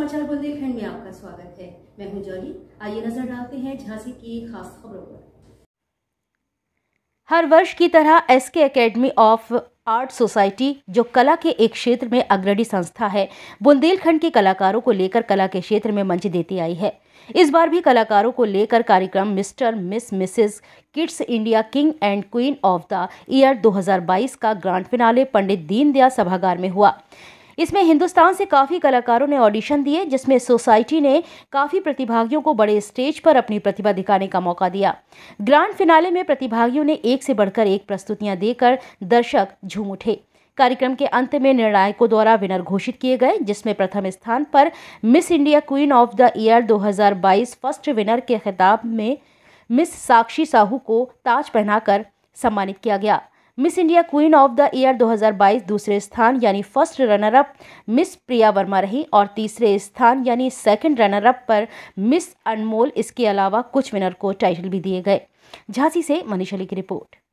समाचार बुंदेलखंड में आपका स्वागत है मैं हूं जॉली आइए नजर डालते हैं झांसी की खास खबरों पर हर वर्ष की तरह SK academy of art society जो कला के एक क्षेत्र में अग्रणी संस्था है बुंदेलखंड के कलाकारों को लेकर कला के क्षेत्र में मंच देती आई है इस बार भी कलाकारों को लेकर कार्यक्रम mister miss missus kids India king and queen of the year 2022 का ग्रांड फिनाले पंडित दीनदयाल सभागार में हुआ इसमें हिंदुस्तान से काफ़ी कलाकारों ने ऑडिशन दिए जिसमें सोसाइटी ने काफ़ी प्रतिभागियों को बड़े स्टेज पर अपनी प्रतिभा दिखाने का मौका दिया ग्रांड फिनाले में प्रतिभागियों ने एक से बढ़कर एक प्रस्तुतियां देकर दर्शक झूम उठे कार्यक्रम के अंत में निर्णायकों द्वारा विनर घोषित किए गए जिसमें प्रथम स्थान पर miss India queen of the year 2022 first winner के खिताब में मिस साक्षी साहू को ताज पहनाकर सम्मानित किया गया miss India queen of the year 2022 दूसरे स्थान यानी first runner up miss Priya Verma रही और तीसरे स्थान यानी सेकंड रनर अप पर मिस अनमोल इसके अलावा कुछ विनर को टाइटल भी दिए गए झांसी से मनीषली की रिपोर्ट